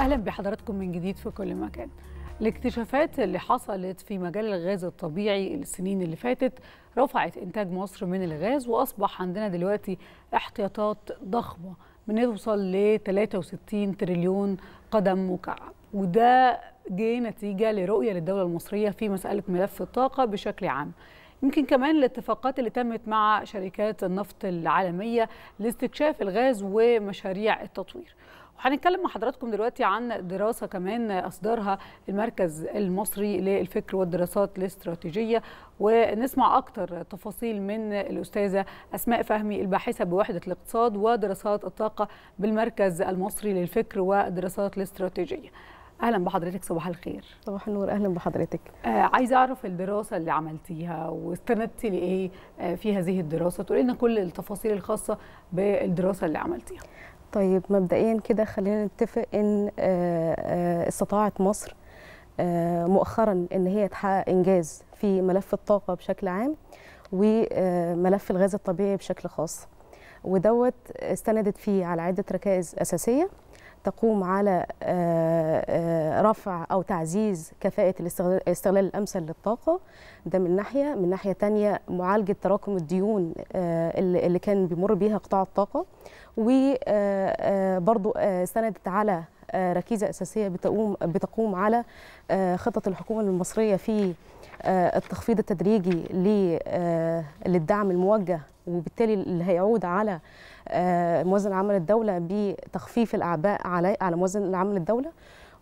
أهلا بحضراتكم من جديد في كل مكان الاكتشافات اللي حصلت في مجال الغاز الطبيعي السنين اللي فاتت رفعت إنتاج مصر من الغاز وأصبح عندنا دلوقتي احتياطات ضخمة بنوصل ل 63 تريليون قدم مكعب وده جه نتيجة لرؤية للدولة المصرية في مسألة ملف الطاقة بشكل عام يمكن كمان الاتفاقات اللي تمت مع شركات النفط العالمية لاستكشاف الغاز ومشاريع التطوير وهنتكلم مع حضراتكم دلوقتي عن دراسه كمان اصدرها المركز المصري للفكر والدراسات الاستراتيجيه ونسمع اكتر تفاصيل من الاستاذه اسماء فهمي الباحثه بوحده الاقتصاد ودراسات الطاقه بالمركز المصري للفكر والدراسات الاستراتيجيه. اهلا بحضرتك صباح الخير صباح النور اهلا بحضرتك آه عايزه اعرف الدراسه اللي عملتيها واستندتي لايه آه في هذه الدراسه تقولي لنا كل التفاصيل الخاصه بالدراسه اللي عملتيها طيب مبدئيا كده خلينا نتفق ان آه، آه، استطاعت مصر آه، مؤخرا ان هي تحقق انجاز في ملف الطاقه بشكل عام وملف الغاز الطبيعي بشكل خاص ودوت استندت فيه على عده ركائز اساسيه تقوم على آه، آه، رفع أو تعزيز كفاءة الاستغلال الأمثل للطاقة ده من ناحية من ناحية ثانيه معالجة تراكم الديون آه، اللي كان بيمر بيها قطاع الطاقة وبرضو سندت على ركيزة أساسية بتقوم بتقوم على خطط الحكومة المصرية في التخفيض التدريجي للدعم الموجه وبالتالي اللي هيعود على آه، موازن عمل الدوله بتخفيف الاعباء على على موازن عمل الدوله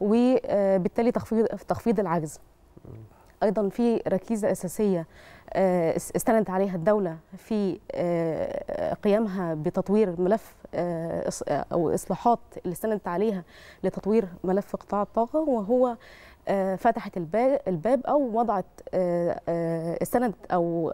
وبالتالي تخفيض تخفيض العجز ايضا في ركيزه اساسيه آه، استندت عليها الدوله في آه، قيامها بتطوير ملف او اصلاحات اللي استندت عليها لتطوير ملف قطاع الطاقه وهو فتحت الباب او وضعت استندت او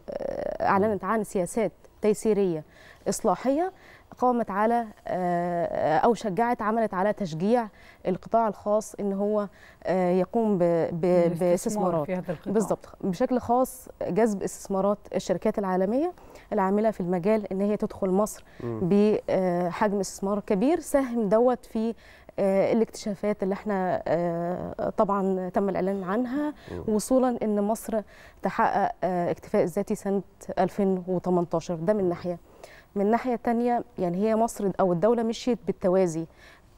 اعلنت عن سياسات تيسيريه اصلاحيه قامت على آه، او شجعت عملت على تشجيع القطاع الخاص ان هو آه، يقوم باستثمارات بالظبط بشكل خاص جذب استثمارات الشركات العالميه العامله في المجال ان هي تدخل مصر بحجم آه، استثمار كبير ساهم دوت في آه، الاكتشافات اللي احنا آه، طبعا تم الاعلان عنها وصولا ان مصر تحقق آه، اكتفاء ذاتي سنه 2018 ده من ناحيه من ناحيه تانية يعني هي مصر او الدوله مشيت بالتوازي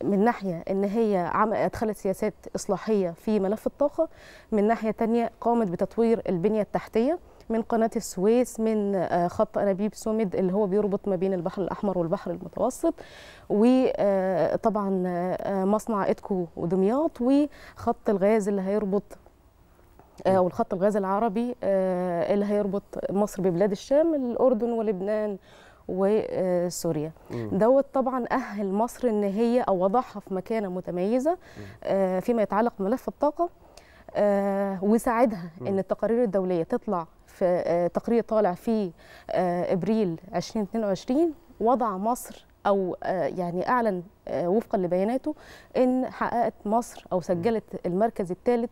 من ناحية أن هي أدخلت سياسات إصلاحية في ملف الطاقة من ناحية تانية قامت بتطوير البنية التحتية من قناة السويس من آه، خط أنابيب سومد اللي هو بيربط ما بين البحر الأحمر والبحر المتوسط وطبعا آه، آه، مصنع إتكو ودمياط وخط الغاز اللي هيربط او الخط الغاز العربي اللي هيربط مصر ببلاد الشام الاردن ولبنان وسوريا دوت طبعا اهل مصر ان هي او وضعها في مكانه متميزه فيما يتعلق بملف الطاقه وساعدها ان التقارير الدوليه تطلع في آه، تقرير طالع في آه، ابريل 2022 وضع مصر او آه، يعني اعلن وفقا لبياناته ان حققت مصر او سجلت المركز الثالث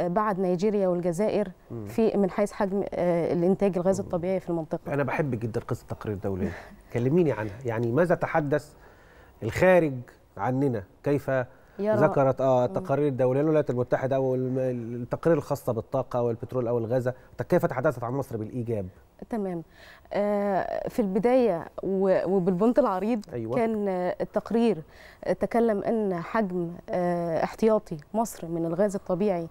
بعد نيجيريا والجزائر في من حيث حجم الانتاج الغاز الطبيعي في المنطقه انا بحب جدا قصه التقرير الدولي كلميني عنها يعني ماذا تحدث الخارج عننا كيف ذكرت اه تقارير الدوليه الولايات المتحده او التقارير الخاصه بالطاقه او البترول او الغاز كيف تحدثت عن مصر بالايجاب تمام آه، في البداية وبالبنط العريض أيوة. كان التقرير تكلم أن حجم آه، احتياطي مصر من الغاز الطبيعي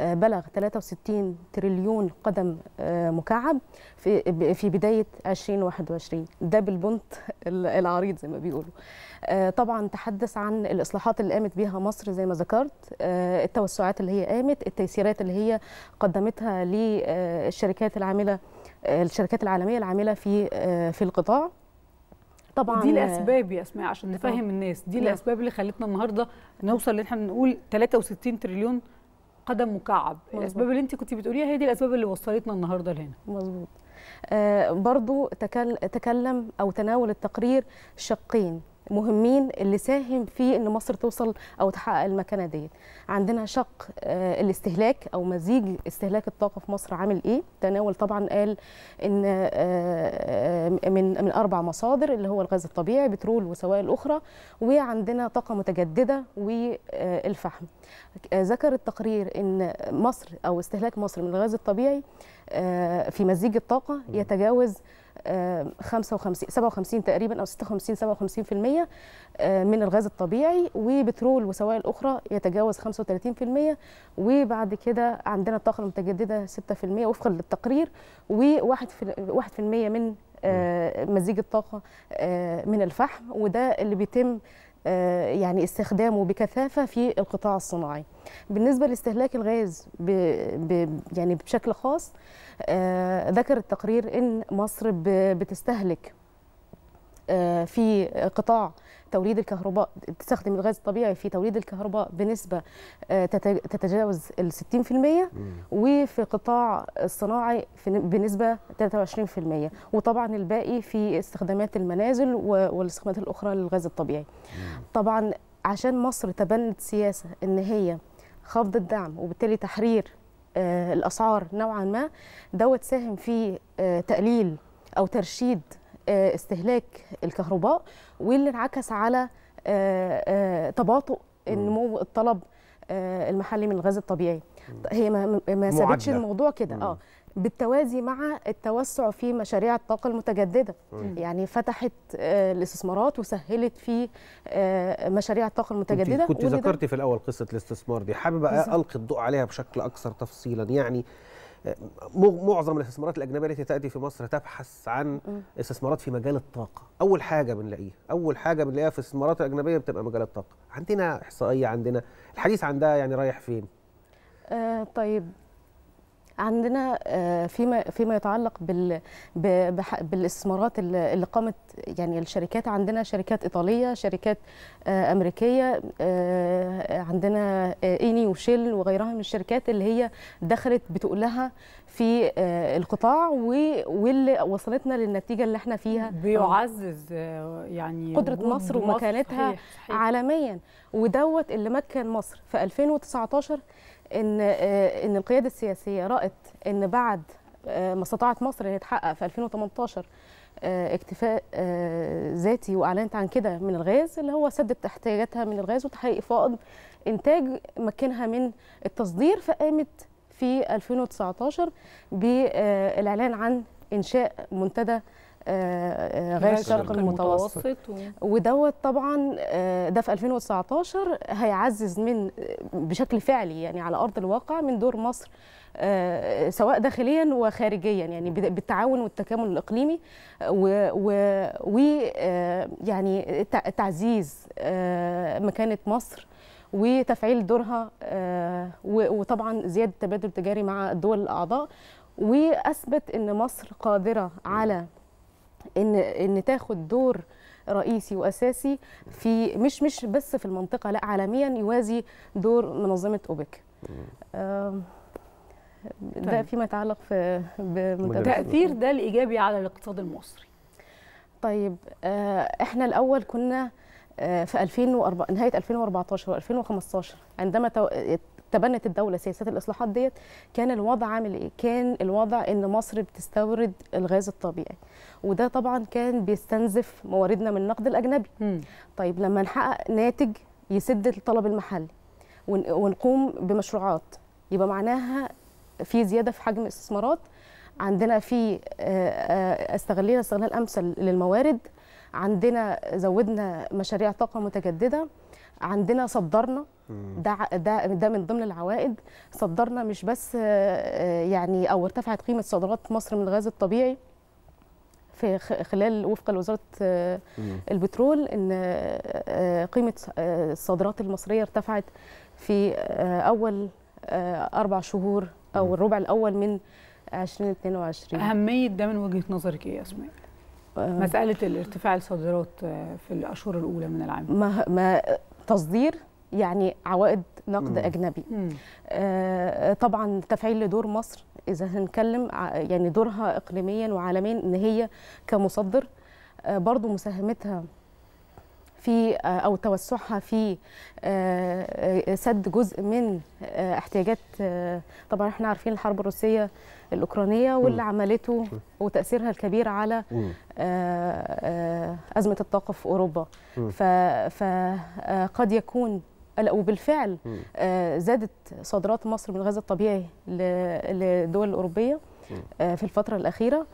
آه، بلغ 63 تريليون قدم آه، مكعب في في بدايه 2021 ده بالبنط العريض زي ما بيقولوا آه، طبعا تحدث عن الاصلاحات اللي قامت بها مصر زي ما ذكرت التوسعات اللي هي قامت التيسيرات اللي هي قدمتها للشركات العامله الشركات العالميه العامله في في القطاع طبعا دي الاسباب يا اسماء عشان نفهم الناس دي الاسباب نعم. اللي خلتنا النهارده نوصل ان احنا نقول 63 تريليون قدم مكعب مزبوط. الاسباب اللي انت كنت بتقوليها هي دي الاسباب اللي وصلتنا النهارده لهنا مظبوط آه برضو تكلم او تناول التقرير شقين مهمين اللي ساهم في ان مصر توصل او تحقق المكانه ديت عندنا شق آه، الاستهلاك او مزيج استهلاك الطاقه في مصر عامل ايه تناول طبعا قال ان آه، آه، من من اربع مصادر اللي هو الغاز الطبيعي بترول وسوائل اخرى وعندنا طاقه متجدده والفحم ذكر التقرير ان مصر او استهلاك مصر من الغاز الطبيعي في مزيج الطاقه يتجاوز 55 57 تقريبا او 56 57% آه، من الغاز الطبيعي وبترول وسوائل اخرى يتجاوز 35% وبعد كده عندنا الطاقه المتجدده 6% وفقا للتقرير و1% من آه، مزيج الطاقه آه، من الفحم وده اللي بيتم آه، يعني استخدامه بكثافه في القطاع الصناعي. بالنسبه لاستهلاك الغاز بـ بـ يعني بشكل خاص آه، ذكر التقرير ان مصر بتستهلك آه، في قطاع توليد الكهرباء تستخدم الغاز الطبيعي في توليد الكهرباء بنسبه آه، تتجاوز ال 60% وفي قطاع الصناعي بنسبه 23% وطبعا الباقي في استخدامات المنازل والاستخدامات الاخرى للغاز الطبيعي. طبعا عشان مصر تبنت سياسه ان هي خفض الدعم وبالتالي تحرير آه، الاسعار نوعا ما دوت ساهم في آه، تقليل او ترشيد آه، استهلاك الكهرباء واللي انعكس على آه، آه، تباطؤ نمو الطلب المحلي من الغاز الطبيعي هي ما, سابتش الموضوع كده اه بالتوازي مع التوسع في مشاريع الطاقه المتجدده يعني فتحت الاستثمارات وسهلت في مشاريع الطاقه المتجدده كنت, ذكرتي في الاول قصه الاستثمار دي حابب القي الضوء عليها بشكل اكثر تفصيلا يعني معظم الاستثمارات الاجنبيه التي تاتي في مصر تبحث عن استثمارات في مجال الطاقه اول حاجه بنلاقيها اول حاجه بنلاقيها في الاستثمارات الاجنبيه بتبقى مجال الطاقه عندنا احصائيه عندنا الحديث عندها يعني رايح فين آه طيب عندنا آه، فيما فيما يتعلق بال بالاستثمارات اللي قامت يعني الشركات عندنا شركات ايطاليه شركات آه، امريكيه آه، عندنا ايني وشيل وغيرها من الشركات اللي هي دخلت بتقولها في القطاع واللي وصلتنا للنتيجه اللي احنا فيها بيعزز يعني قدره مصر ومكانتها عالميا ودوت اللي مكن مصر في 2019 ان آه، ان القياده السياسيه رات ان بعد آه، ما استطاعت مصر ان تحقق في 2018 آه، اكتفاء ذاتي واعلنت عن كده من الغاز اللي هو سدت احتياجاتها من الغاز وتحقيق فائض انتاج مكنها من التصدير فقامت في 2019 بالاعلان عن انشاء منتدى آه، آه، غير الشرق المتوسط, المتوسط و... ودوت طبعا آه، ده في 2019 هيعزز من بشكل فعلي يعني على ارض الواقع من دور مصر سواء داخليا وخارجيا يعني بالتعاون والتكامل الاقليمي ويعني تعزيز مكانه مصر وتفعيل دورها وطبعا زياده التبادل التجاري مع الدول الاعضاء واثبت ان مصر قادره على ان ان تاخد دور رئيسي واساسي في مش مش بس في المنطقه لا عالميا يوازي دور منظمه اوبك ده طيب. فيما يتعلق في تاثير ده الايجابي على الاقتصاد المصري طيب آه، احنا الاول كنا آه، في 2004 نهايه 2014 و2015 عندما تبنت الدوله سياسات الاصلاحات ديت كان الوضع عامل ايه كان الوضع ان مصر بتستورد الغاز الطبيعي وده طبعا كان بيستنزف مواردنا من النقد الاجنبي م. طيب لما نحقق ناتج يسد الطلب المحلي ونقوم بمشروعات يبقى معناها في زياده في حجم الاستثمارات عندنا في استغلينا استغلال امثل للموارد عندنا زودنا مشاريع طاقه متجدده عندنا صدرنا ده ده ده من ضمن العوائد صدرنا مش بس آه، يعني او ارتفعت قيمه صادرات مصر من الغاز الطبيعي في خلال وفقا لوزاره آه، البترول ان آه، قيمه الصادرات المصريه ارتفعت في اول اربع شهور او الربع الاول من 2022 اهميه ده من وجهه نظرك ايه يا اسماء آه. مساله الارتفاع الصادرات آه، في الاشهر الاولى من العام ما, ما تصدير يعني عوائد نقد مم. اجنبي مم. آه طبعا تفعيل لدور مصر اذا هنتكلم يعني دورها اقليميا وعالميا ان هي كمصدر آه برضو مساهمتها في آه، او توسعها في آه، آه، سد جزء من احتياجات طبعا احنا عارفين الحرب الروسيه الاوكرانيه واللي عملته وتاثيرها الكبير على ازمه الطاقه في اوروبا فقد يكون وبالفعل زادت صادرات مصر من الغاز الطبيعي للدول الاوروبيه في الفتره الاخيره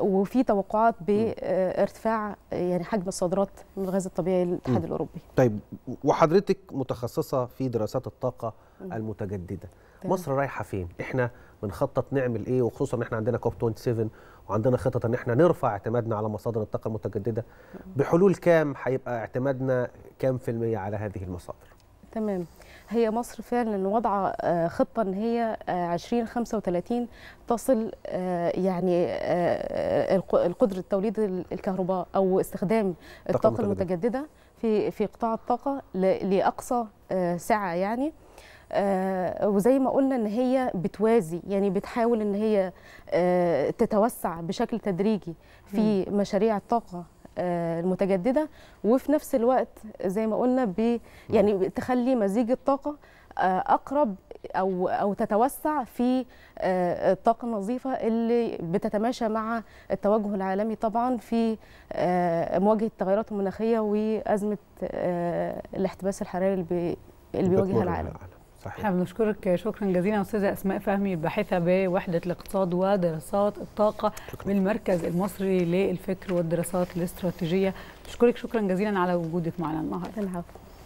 وفي توقعات بارتفاع آه، يعني حجم الصادرات من الغاز الطبيعي للاتحاد الاوروبي. طيب وحضرتك متخصصه في دراسات الطاقه المتجدده، طيب. مصر رايحه فين؟ احنا بنخطط نعمل ايه وخصوصا ان احنا عندنا كوب 27 وعندنا خطط ان احنا نرفع اعتمادنا على مصادر الطاقه المتجدده بحلول كام هيبقى اعتمادنا كام في الميه على هذه المصادر؟ تمام. هي مصر فعلا واضعه آه، خطه ان هي 2035 آه، تصل آه، يعني القدره توليد الكهرباء او استخدام الطاقه المتجدده في في قطاع الطاقه لاقصى سعه يعني آه وزي ما قلنا ان هي بتوازي يعني بتحاول ان هي آه تتوسع بشكل تدريجي في مشاريع الطاقه آه، المتجدده وفي نفس الوقت زي ما قلنا ب يعني تخلي مزيج الطاقه آه، اقرب او او تتوسع في آه، الطاقه النظيفه اللي بتتماشى مع التوجه العالمي طبعا في مواجهه التغيرات المناخيه وازمه الاحتباس الحراري اللي بيواجهها العالم صحيح احنا بنشكرك شكرا جزيلا استاذه اسماء فهمي الباحثه بوحده الاقتصاد ودراسات الطاقه شكرا. من المركز المصري للفكر والدراسات الاستراتيجيه بشكرك شكرا جزيلا على وجودك معنا النهارده العفو